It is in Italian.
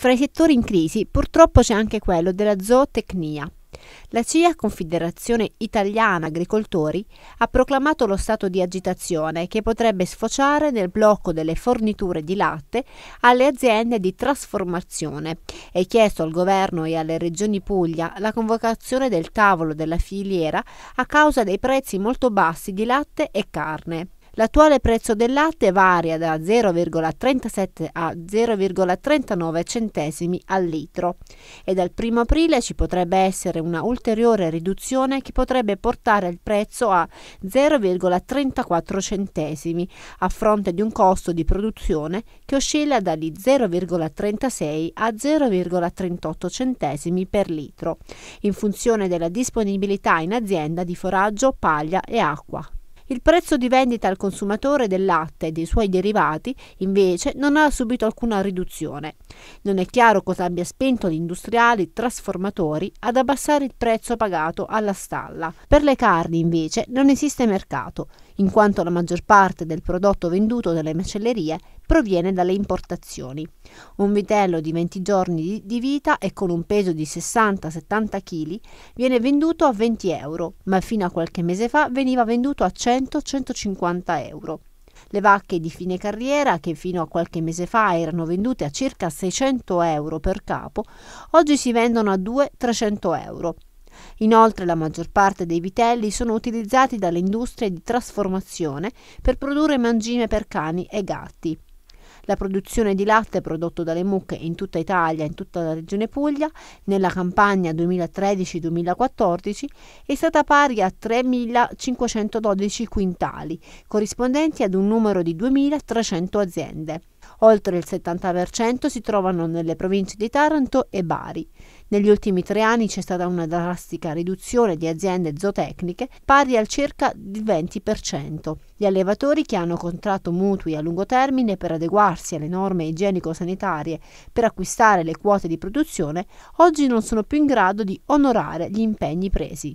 Fra i settori in crisi purtroppo c'è anche quello della zootecnia. La CIA, Confederazione Italiana Agricoltori, ha proclamato lo stato di agitazione che potrebbe sfociare nel blocco delle forniture di latte alle aziende di trasformazione e chiesto al governo e alle regioni Puglia la convocazione del tavolo della filiera a causa dei prezzi molto bassi di latte e carne. L'attuale prezzo del latte varia da 0,37 a 0,39 centesimi al litro e dal 1 aprile ci potrebbe essere una ulteriore riduzione che potrebbe portare il prezzo a 0,34 centesimi a fronte di un costo di produzione che oscilla dagli 0,36 a 0,38 centesimi per litro in funzione della disponibilità in azienda di foraggio, paglia e acqua. Il prezzo di vendita al consumatore del latte e dei suoi derivati, invece, non ha subito alcuna riduzione. Non è chiaro cosa abbia spinto gli industriali trasformatori ad abbassare il prezzo pagato alla stalla. Per le carni, invece, non esiste mercato, in quanto la maggior parte del prodotto venduto dalle macellerie proviene dalle importazioni. Un vitello di 20 giorni di vita e con un peso di 60-70 kg viene venduto a 20 euro, ma fino a qualche mese fa veniva venduto a 100 100-150 euro. Le vacche di fine carriera, che fino a qualche mese fa erano vendute a circa 600 euro per capo, oggi si vendono a 200-300 euro. Inoltre la maggior parte dei vitelli sono utilizzati dalle industrie di trasformazione per produrre mangime per cani e gatti la produzione di latte prodotto dalle mucche in tutta Italia, in tutta la regione Puglia, nella campagna 2013-2014 è stata pari a 3.512 quintali, corrispondenti ad un numero di 2.300 aziende. Oltre il 70% si trovano nelle province di Taranto e Bari. Negli ultimi tre anni c'è stata una drastica riduzione di aziende zootecniche pari al circa il 20%. Gli allevatori che hanno contratto mutui a lungo termine per adeguarsi alle norme igienico-sanitarie per acquistare le quote di produzione oggi non sono più in grado di onorare gli impegni presi.